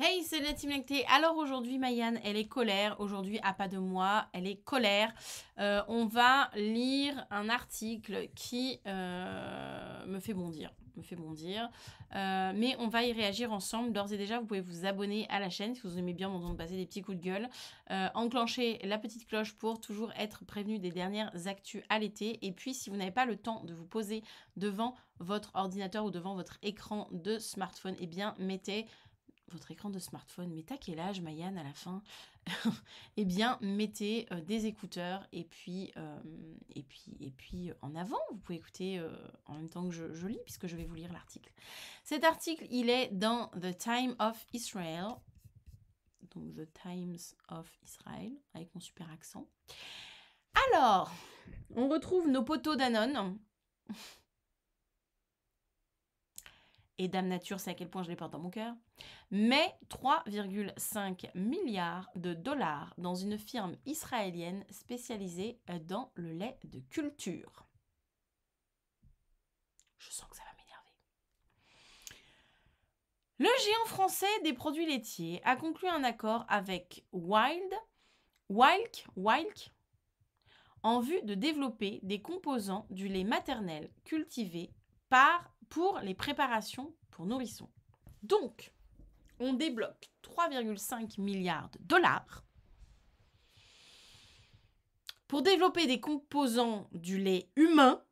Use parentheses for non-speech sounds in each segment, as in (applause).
Hey, c'est la Team Lactée. Alors aujourd'hui, Mayanne, elle est colère. Aujourd'hui, à ah, pas de moi, elle est colère. Euh, on va lire un article qui euh, me fait bondir. Me fait bondir. Euh, mais on va y réagir ensemble. D'ores et déjà, vous pouvez vous abonner à la chaîne si vous aimez bien m'entendre passer des petits coups de gueule. enclenchez la petite cloche pour toujours être prévenu des dernières actus à l'été. Et puis, si vous n'avez pas le temps de vous poser devant votre ordinateur ou devant votre écran de smartphone, eh bien, mettez votre écran de smartphone. Mais t'as quel âge, Mayanne, à la fin (laughs) Eh bien, mettez euh, des écouteurs et puis, euh, et puis, et puis euh, en avant, vous pouvez écouter en même temps que je, lis, puisque je vais vous lire l'article. Cet article, il est dans The Time of Israel, donc The Times of Israel, avec mon super accent. Alors, on retrouve nos poteaux Danone. (laughs) et Dame Nature, c'est à quel point je les porte dans mon cœur, mais 3,5 milliards de dollars dans une firme israélienne spécialisée euh, dans le lait de culture. Je sens que ça va m'énerver. Le géant français des produits laitiers a conclu un accord avec Wild, Wild, Wild, en vue de développer des composants du lait maternel cultivé par pour les préparations pour nourrissons. Donc, on débloque 3,5 milliards de dollars pour développer des composants du lait humain,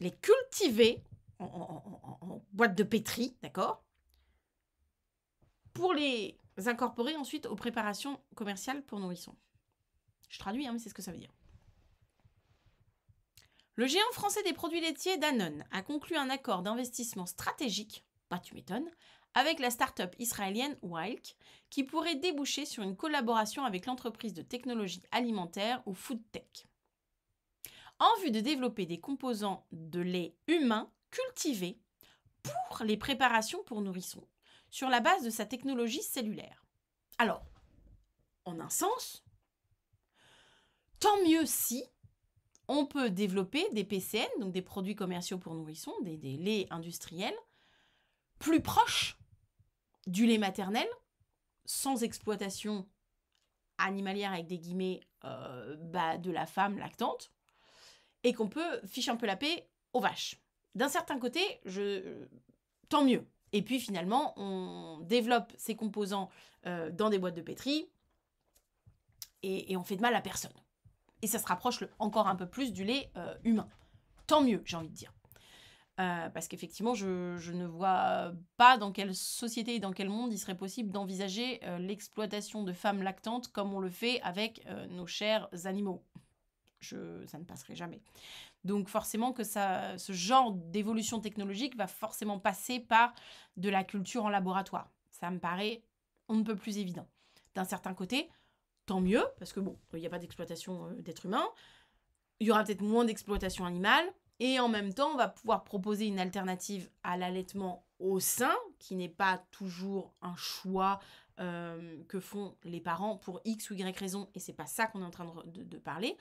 les cultiver en, boîte de pétri, d'accord Pour les incorporer ensuite aux préparations commerciales pour nourrissons. Je traduis, hein, mais c'est ce que ça veut dire. Le géant français des produits laitiers Danone a conclu un accord d'investissement stratégique, pas bah, tu m'étonnes, avec la start-up israélienne Wilk, qui pourrait déboucher sur une collaboration avec l'entreprise de technologie alimentaire ou FoodTech. En vue de développer des composants de lait humain cultivés pour les préparations pour nourrissons, sur la base de sa technologie cellulaire. Alors, en un sens, tant mieux si, on peut développer des PCN, donc des produits commerciaux pour nourrissons, des, laits industriels, plus proches du lait maternel, sans exploitation animalière avec des guillemets euh, bah, de la femme lactante, et qu'on peut ficher un peu la paix aux vaches. D'un certain côté, je... tant mieux. Et puis finalement, on développe ces composants euh, dans des boîtes de pétri et on fait de mal à personne et ça se rapproche encore un peu plus du lait euh, humain. Tant mieux, j'ai envie de dire. Euh, parce qu'effectivement, je, ne vois pas dans quelle société et dans quel monde il serait possible d'envisager euh, l'exploitation de femmes lactantes comme on le fait avec nos chers animaux. ça ne passerait jamais. Donc forcément que ça, ce genre d'évolution technologique va forcément passer par de la culture en laboratoire. Ça me paraît on ne peut plus évident. D'un certain côté, tant mieux, parce que bon, il n'y a pas d'exploitation euh, d'êtres humains, il y aura peut-être moins d'exploitation animale, et en même temps, on va pouvoir proposer une alternative à l'allaitement au sein, qui n'est pas toujours un choix euh, que font les parents pour X ou Y raison, et c'est pas ça qu'on est en train de, parler,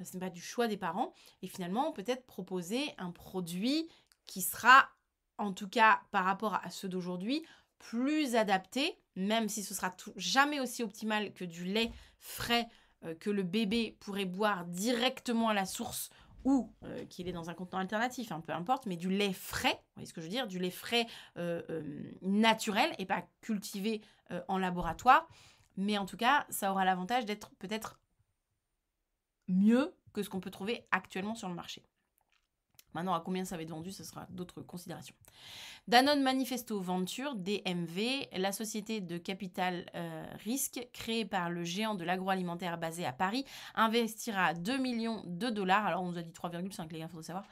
euh, ce n'est pas du choix des parents, et finalement, on peut-être proposer un produit qui sera, en tout cas par rapport à ceux d'aujourd'hui, plus adapté même si ce sera jamais aussi optimal que du lait frais euh, que le bébé pourrait boire directement à la source ou euh, qu'il est dans un contenant alternatif, hein, peu importe, mais du lait frais, vous voyez ce que je veux dire, du lait frais euh, naturel et pas cultivé en laboratoire. Mais en tout cas, ça aura l'avantage d'être peut-être mieux que ce qu'on peut trouver actuellement sur le marché. Maintenant, à combien ça va être vendu, ce sera d'autres considérations. Danone Manifesto Venture, DMV, la société de capital euh, risque créée par le géant de l'agroalimentaire basé à Paris, investira 2 millions de dollars, alors on nous a dit 3,5 les gars, il faut savoir,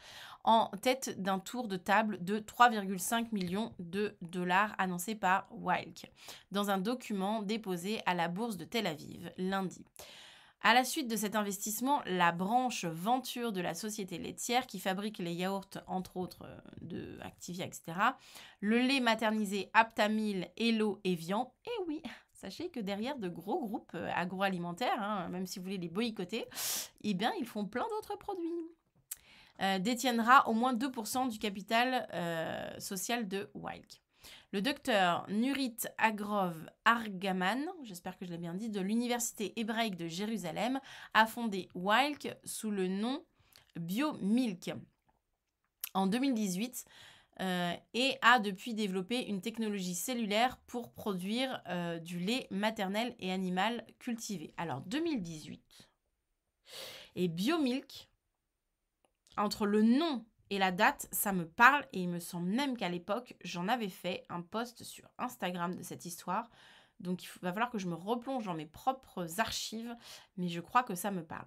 en tête d'un tour de table de 3,5 millions de dollars annoncé par Wilk dans un document déposé à la bourse de Tel Aviv lundi. À la suite de cet investissement, la branche Venture de la société laitière qui fabrique les yaourts, entre autres euh, de Activia, etc., le lait maternisé Aptamil, et et Vian, et eh oui, (laughs) Sachez que derrière de gros groupes euh, agroalimentaires, hein, même si vous voulez les boycotter, eh bien, ils font plein d'autres produits. Euh, détiendra au moins 2% du capital social de Wilk. Le docteur Nurit Agrov Argaman, j'espère que je l'ai bien dit, de l'Université hébraïque de Jérusalem, a fondé Wilk sous le nom BioMilk en 2018 euh, et a depuis développé une technologie cellulaire pour produire euh, du lait maternel et animal cultivé. Alors 2018. Et BioMilk, entre le nom et la date, ça me parle et il me semble même qu'à l'époque, j'en avais fait un post sur Instagram de cette histoire. Donc il va falloir que je me replonge dans mes propres archives, mais je crois que ça me parle.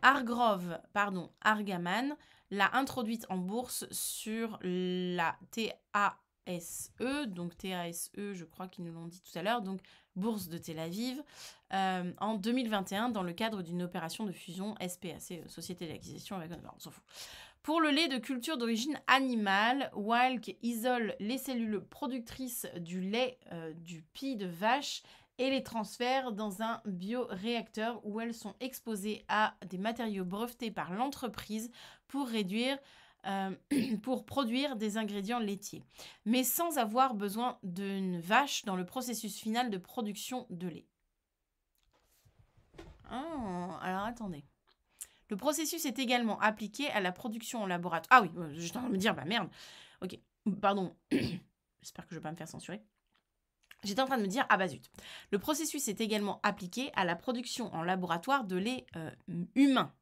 Argrove, pardon, Argaman l'a introduite en bourse sur la TASE, donc TASE, je crois qu'ils nous l'ont dit tout à l'heure, donc bourse de Tel Aviv euh, en 2021 dans le cadre d'une opération de fusion SPAC, euh, Société d'acquisition on s'en fout. Pour le lait de culture d'origine animale, Walk isole les cellules productrices du lait euh, du pi de vache et les transfère dans un bioréacteur où elles sont exposées à des matériaux brevetés par l'entreprise pour réduire euh, (clears throat) pour produire des ingrédients laitiers, mais sans avoir besoin d'une vache dans le processus final de production de lait. Ah, alors attendez. Le processus est également appliqué à la production en laboratoire. Ah oui, euh, j'étais en train de me dire, bah merde. Ok, pardon. (clears throat) J'espère que je ne vais pas me faire censurer. J'étais en train de me dire, ah bah zut. Le processus est également appliqué à la production en laboratoire de lait euh, humain,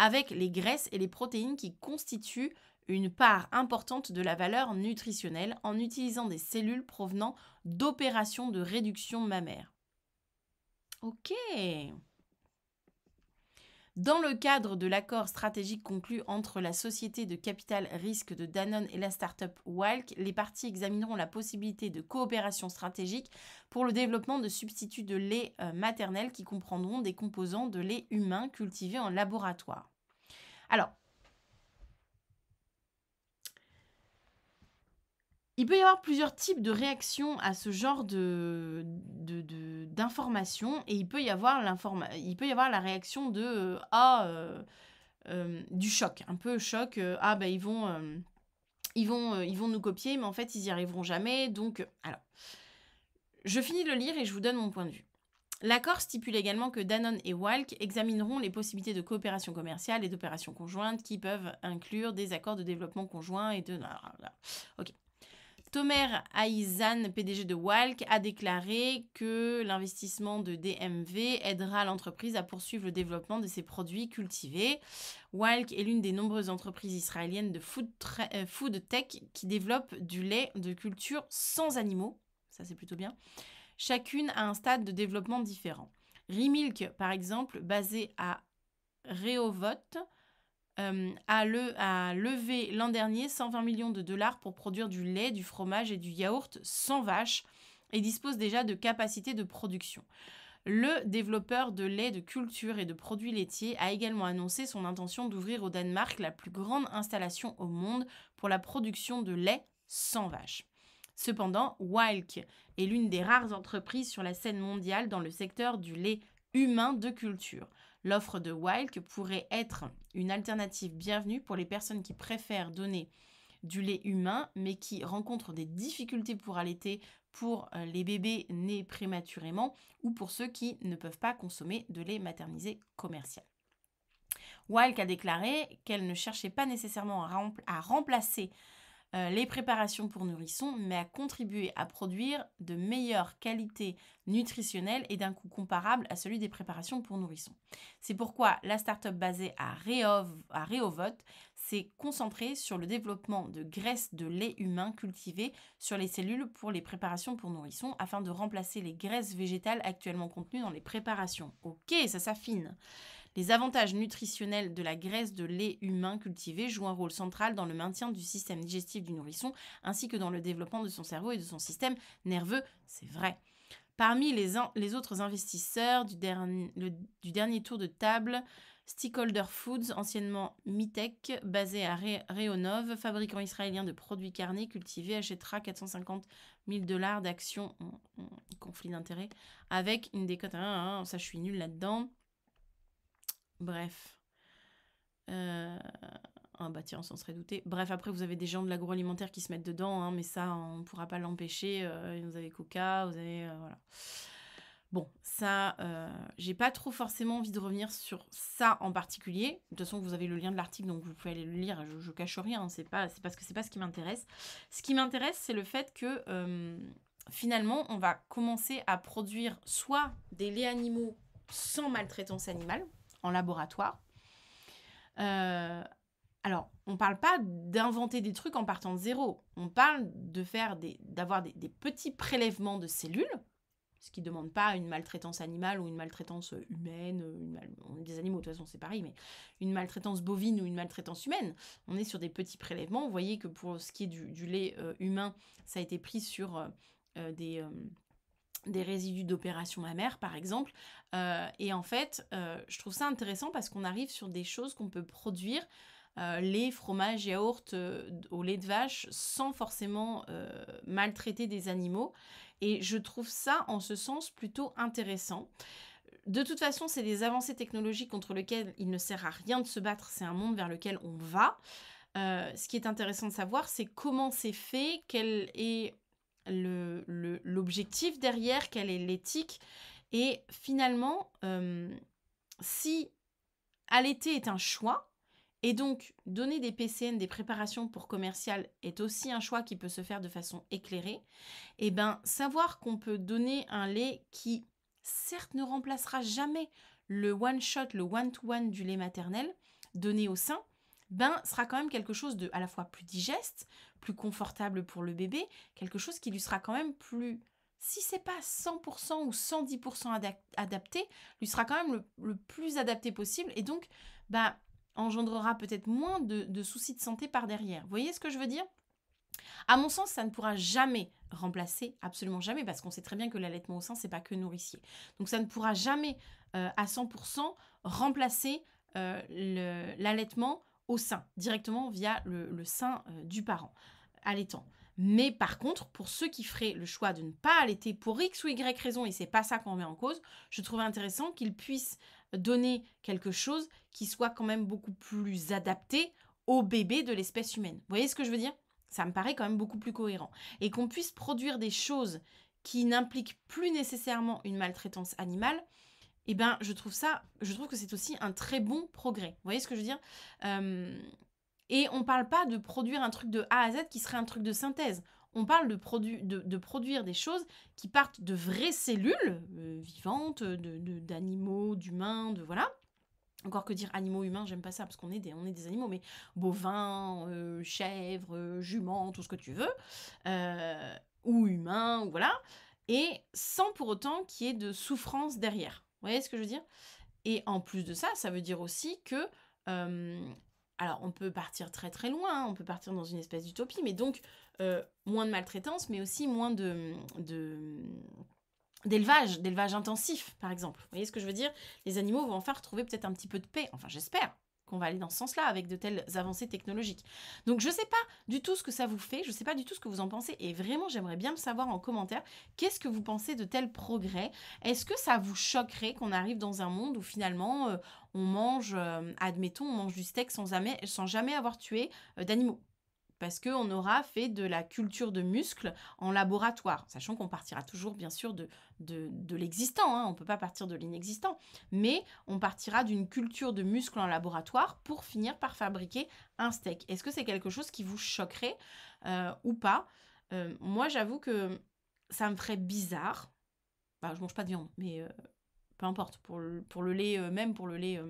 avec les graisses et les protéines qui constituent une part importante de la valeur nutritionnelle en utilisant des cellules provenant d'opérations de réduction mammaire. Ok. Dans le cadre de l'accord stratégique conclu entre la société de capital risque de Danone et la start-up Walk, les parties examineront la possibilité de coopération stratégique pour le développement de substituts de lait euh, maternel qui comprendront des composants de lait humain cultivés en laboratoire. Alors, il peut y avoir plusieurs types de réactions à ce genre de, d'informations et il peut, y avoir il peut y avoir la réaction de euh, ah, euh, euh, du choc, un peu choc, ah ben ils vont, ils, vont, ils vont nous copier mais en fait ils y arriveront jamais donc alors je finis de le lire et je vous donne mon point de vue. L'accord stipule également que Danone et Walk examineront les possibilités de coopération commerciale et d'opérations conjointes qui peuvent inclure des accords de développement conjoint et de... Ok. Tomer Aizan, PDG de Walk, a déclaré que l'investissement de DMV aidera l'entreprise à poursuivre le développement de ses produits cultivés. Walk est l'une des nombreuses entreprises israéliennes de food, euh, tech qui développe du lait de culture sans animaux. Ça, c'est plutôt bien chacune a un stade de développement différent. Rimilk, par exemple, basé à Rehovot, euh, a, a levé l'an dernier 120 millions de dollars pour produire du lait, du fromage et du yaourt sans vache et dispose déjà de capacités de production. Le développeur de lait de culture et de produits laitiers a également annoncé son intention d'ouvrir au Danemark la plus grande installation au monde pour la production de lait sans vache. Cependant, Walk est l'une des rares entreprises sur la scène mondiale dans le secteur du lait humain de culture. L'offre de Wilk pourrait être une alternative bienvenue pour les personnes qui préfèrent donner du lait humain mais qui rencontrent des difficultés pour allaiter pour euh, les bébés nés prématurément ou pour ceux qui ne peuvent pas consommer de lait maternisé commercial. Wilk a déclaré qu'elle ne cherchait pas nécessairement à remplacer euh, les préparations pour nourrissons, mais à contribuer à produire de meilleures qualités nutritionnelles et d'un coût comparable à celui des préparations pour nourrissons. C'est pourquoi la start-up basée à, Réov, à Réovot s'est concentrée sur le développement de graisses de lait humain cultivées sur les cellules pour les préparations pour nourrissons afin de remplacer les graisses végétales actuellement contenues dans les préparations. Ok, ça s'affine. Les avantages nutritionnels de la graisse de lait humain cultivé jouent un rôle central dans le maintien du système digestif du nourrisson ainsi que dans le développement de son cerveau et de son système nerveux, c'est vrai. Parmi les, autres investisseurs du, dernier tour de table, Stickholder Foods, anciennement Mitech, basé à Reonov, fabricant israélien de produits carnés cultivés, achètera 450 000 dollars d'actions en, conflit d'intérêts avec une décote. Hein, ça, je suis nulle là-dedans. Bref. Euh, ah bah tiens, on s'en serait douté. Bref, après, vous avez des gens de l'agroalimentaire qui se mettent dedans, hein, mais ça, on ne pourra pas l'empêcher. Euh, vous avez Coca, vous avez... Euh, voilà. Bon, ça, j'ai pas trop forcément envie de revenir sur ça en particulier. De toute façon, vous avez le lien de l'article, donc vous pouvez aller le lire. Je, cache rien, hein, c'est pas, c'est parce que c'est pas ce qui m'intéresse. Ce qui m'intéresse, c'est le fait que finalement, on va commencer à produire soit des laits animaux sans maltraitance animale, en laboratoire. Euh, alors, on ne parle pas d'inventer des trucs en partant de zéro. On parle de faire d'avoir des, petits prélèvements de cellules, ce qui ne demande pas une maltraitance animale ou une maltraitance humaine. Euh, on est des animaux, de toute façon, c'est pareil, mais une maltraitance bovine ou une maltraitance humaine. On est sur des petits prélèvements. Vous voyez que pour ce qui est du, lait euh, humain, ça a été pris sur des, des résidus d'opérations amères, par exemple euh, et en fait euh, je trouve ça intéressant parce qu'on arrive sur des choses qu'on peut produire euh, lait, fromage, yaourt au lait de vache sans forcément maltraiter des animaux et je trouve ça en ce sens plutôt intéressant de toute façon, c'est des avancées technologiques contre lesquelles il ne sert à rien de se battre, c'est un monde vers lequel on va. ce qui est intéressant de savoir, c'est comment c'est fait, qu'elle est l'objectif le, l'objectif derrière, quelle est l'éthique. Et finalement, euh, si allaiter est un choix, et donc donner des PCN, des préparations pour commercial, est aussi un choix qui peut se faire de façon éclairée, et eh bien savoir qu'on peut donner un lait qui, certes, ne remplacera jamais le one-shot, le one-to-one du lait maternel donné au sein, ben sera quand même quelque chose de à la fois plus digeste, plus confortable pour le bébé, quelque chose qui lui sera quand même plus si c'est pas 100% ou 110% adapté, lui sera quand même le, plus adapté possible et donc bah engendrera peut-être moins de, soucis de santé par derrière. Vous voyez ce que je veux dire à mon sens, ça ne pourra jamais remplacer, absolument jamais, parce qu'on sait très bien que l'allaitement au sein, c'est pas que nourricier. Donc ça ne pourra jamais euh, à 100% remplacer euh, l'allaitement au sein, directement via le, sein euh, du parent allaitant. Mais par contre, pour ceux qui feraient le choix de ne pas allaiter pour X ou Y raison, et c'est pas ça qu'on met en cause, je trouve intéressant qu'ils puissent donner quelque chose qui soit quand même beaucoup plus adapté au bébé de l'espèce humaine. Vous voyez ce que je veux dire Ça me paraît quand même beaucoup plus cohérent. Et qu'on puisse produire des choses qui n'impliquent plus nécessairement une maltraitance animale, eh ben, je trouve ça, je trouve que c'est aussi un très bon progrès. Vous voyez ce que je veux dire euh, Et on ne parle pas de produire un truc de A à Z qui serait un truc de synthèse. On parle de, de, produire des choses qui partent de vraies cellules euh, vivantes, d'animaux, d'humains, de voilà. Encore que dire animaux humains, j'aime pas ça parce qu'on est des, on est des animaux, mais bovins, euh, chèvres, juments, tout ce que tu veux, ou humains, ou voilà, et sans pour autant qu'il y ait de souffrance derrière. Vous voyez ce que je veux dire Et en plus de ça, ça veut dire aussi que... Euh, alors, on peut partir très très loin, hein, on peut partir dans une espèce d'utopie, mais donc euh, moins de maltraitance, mais aussi moins de, de d'élevage, d'élevage intensif, par exemple. Vous voyez ce que je veux dire Les animaux vont enfin retrouver peut-être un petit peu de paix, enfin j'espère, qu'on va aller dans ce sens-là avec de telles avancées technologiques. Donc je ne sais pas du tout ce que ça vous fait, je ne sais pas du tout ce que vous en pensez et vraiment j'aimerais bien me savoir en commentaire. Qu'est-ce que vous pensez de tels progrès Est-ce que ça vous choquerait qu'on arrive dans un monde où finalement euh, on mange, euh, admettons, on mange du steak sans jamais, sans jamais avoir tué euh, d'animaux parce qu'on aura fait de la culture de muscles en laboratoire, sachant qu'on partira toujours bien sûr de, de, l'existant, hein, on ne peut pas partir de l'inexistant, mais on partira d'une culture de muscles en laboratoire pour finir par fabriquer un steak. Est-ce que c'est quelque chose qui vous choquerait euh, ou pas euh, Moi j'avoue que ça me ferait bizarre. Je bah, je mange pas de viande, mais euh, peu importe, pour le, lait, même pour le lait...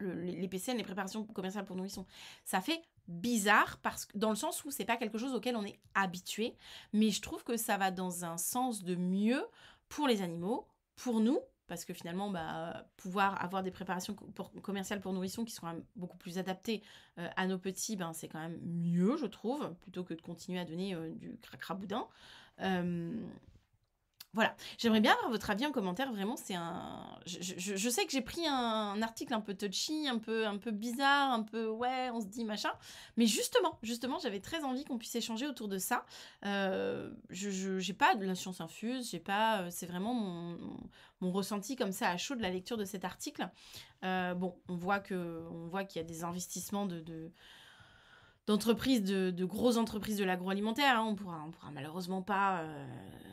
les PCN, les préparations commerciales pour nourrissons. Ça fait bizarre parce que dans le sens où c'est pas quelque chose auquel on est habitué, mais je trouve que ça va dans un sens de mieux pour les animaux, pour nous parce que finalement, bah, pouvoir avoir des préparations commerciales pour nourrissons qui sont beaucoup plus adaptées euh, à nos petits, ben, c'est quand même mieux, je trouve, plutôt que de continuer à donner euh, du cracra boudin. Euh, voilà, j'aimerais bien avoir votre avis en commentaire. Vraiment, c'est un. Je, sais que j'ai pris un, article un peu touchy, un peu, un peu bizarre, un peu ouais, on se dit machin. Mais justement, justement, j'avais très envie qu'on puisse échanger autour de ça. Euh, je n'ai pas de la science infuse, j'ai pas. Euh, c'est vraiment mon, ressenti comme ça à chaud de la lecture de cet article. Euh, bon, on voit que, on voit qu'il y a des investissements de, de d'entreprises, de, grosses entreprises de l'agroalimentaire. Hein. On pourra, pourra malheureusement pas euh,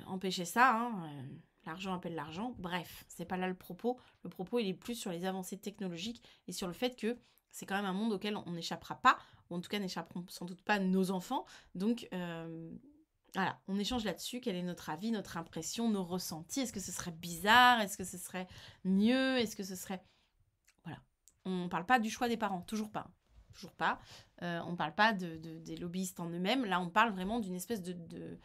empêcher ça. Hein. Euh, l'argent appelle l'argent. Bref, c'est pas là le propos. Le propos, il est plus sur les avancées technologiques et sur le fait que c'est quand même un monde auquel on n'échappera pas, ou en tout cas n'échapperont sans doute pas nos enfants. Donc euh, voilà, on échange là-dessus. Quel est notre avis, notre impression, nos ressentis Est-ce que ce serait bizarre Est-ce que ce serait mieux Est-ce que ce serait... Voilà. On ne parle pas du choix des parents, toujours pas toujours pas. Euh, on ne parle pas de, des lobbyistes en eux-mêmes. Là, on parle vraiment d'une espèce de, de,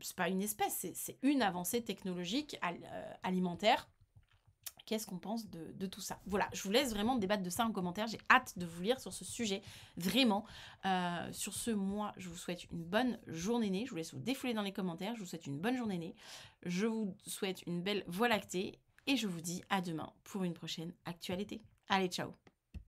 c'est pas une espèce, c'est une avancée technologique euh, alimentaire. Qu'est-ce qu'on pense de, tout ça Voilà, je vous laisse vraiment débattre de ça en commentaire. J'ai hâte de vous lire sur ce sujet, vraiment. Euh, sur ce, moi, je vous souhaite une bonne journée née. Je vous laisse vous défouler dans les commentaires. Je vous souhaite une bonne journée née. Je vous souhaite une belle voie lactée. Et je vous dis à demain pour une prochaine actualité. Allez, ciao